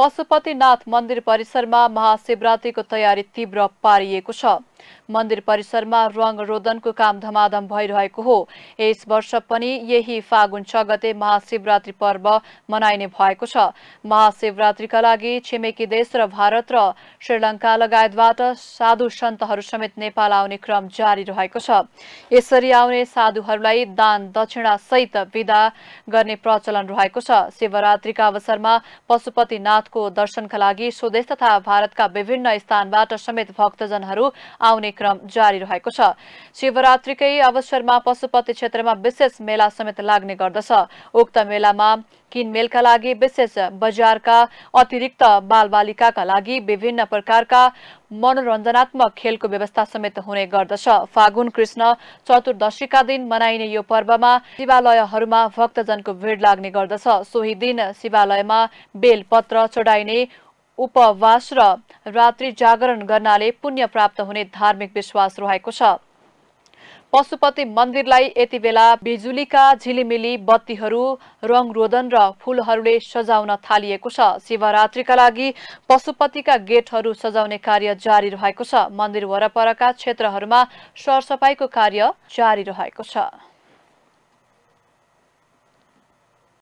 पशुपतिनाथ मन्दिर परिसरमा महाशिवरात्रीको तयारी तीव्र पारिएको छ मन्दिर परिसरमा रङ रोदनको काम धमाधम भइरहेको हो यस वर्ष पनि यही फागुन छ गते महाशिवरात्रि पर्व मनाइने भएको छ महाशिवरात्रिका लागि छिमेकी देश र भारत र श्रीलङ्का लगायतबाट साधु सन्तहरू समेत नेपाल आउने क्रम जारी रहेको छ यसरी आउने साधुहरूलाई दान दक्षिणा सहित विदा गर्ने प्रचलन रहेको छ शिवरात्रिका अवसरमा पशुपतिनाथको दर्शनका लागि स्वदेश तथा भारतका विभिन्न स्थानबाट समेत भक्तजनहरू आउने क्रम जारी रहेको छ शिवरात्रिकै अवसरमा पशुपति क्षेत्रमा विशेष मेला समेत लाग्ने गर्दछ उक्त मेलामा किनमेलका लागि विशेष बजारका अतिरिक्त बालबालिकाका लागि विभिन्न प्रकारका मनोरञ्जनात्मक खेलको व्यवस्था समेत हुने गर्दछ फागुन कृष्ण चतुर्दशीका दिन मनाइने यो पर्वमा शिवालयहरूमा भक्तजनको भिड लाग्ने गर्दछ सोही दिन शिवालयमा बेलपत्र चढाइने उपवास र रात्रि जागरण गर्नाले पुण्य प्राप्त हुने धार्मिक विश्वास रहेको छ पशुपति मन्दिरलाई यति बेला बिजुलीका झिलिमिली बत्तीहरू रङरोदन र फूलहरूले सजाउन थालिएको छ शिवरात्रिका लागि पशुपतिका गेटहरू सजाउने कार्य जारी रहेको छ मन्दिर वरपरका क्षेत्रहरूमा सरसफाईको कार्य जारी रहेको छ